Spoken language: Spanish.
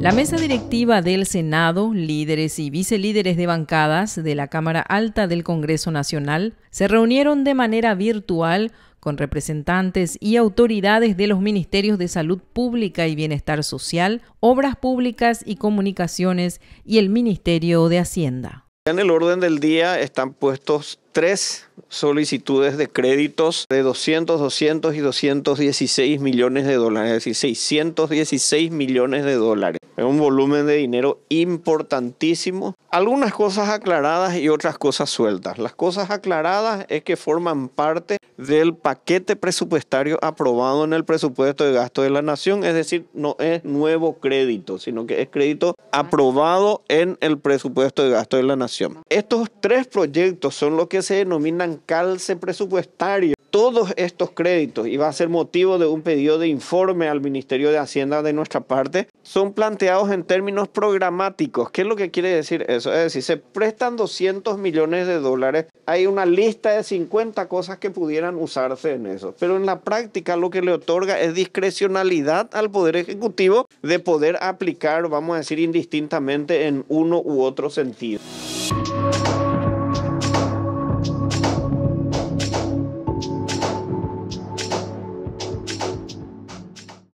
La mesa directiva del Senado, líderes y vicelíderes de bancadas de la Cámara Alta del Congreso Nacional se reunieron de manera virtual con representantes y autoridades de los Ministerios de Salud Pública y Bienestar Social, Obras Públicas y Comunicaciones y el Ministerio de Hacienda. En el orden del día están puestos tres solicitudes de créditos de 200, 200 y 216 millones de dólares, es decir, 616 millones de dólares. Es un volumen de dinero importantísimo. Algunas cosas aclaradas y otras cosas sueltas. Las cosas aclaradas es que forman parte del paquete presupuestario aprobado en el presupuesto de gasto de la nación, es decir, no es nuevo crédito, sino que es crédito aprobado en el presupuesto de gasto de la nación. Estos tres proyectos son lo que se denominan calce presupuestario todos estos créditos y va a ser motivo de un pedido de informe al Ministerio de Hacienda de nuestra parte son planteados en términos programáticos. ¿Qué es lo que quiere decir eso? Es decir, se prestan 200 millones de dólares, hay una lista de 50 cosas que pudieran usarse en eso, pero en la práctica lo que le otorga es discrecionalidad al Poder Ejecutivo de poder aplicar, vamos a decir, indistintamente en uno u otro sentido.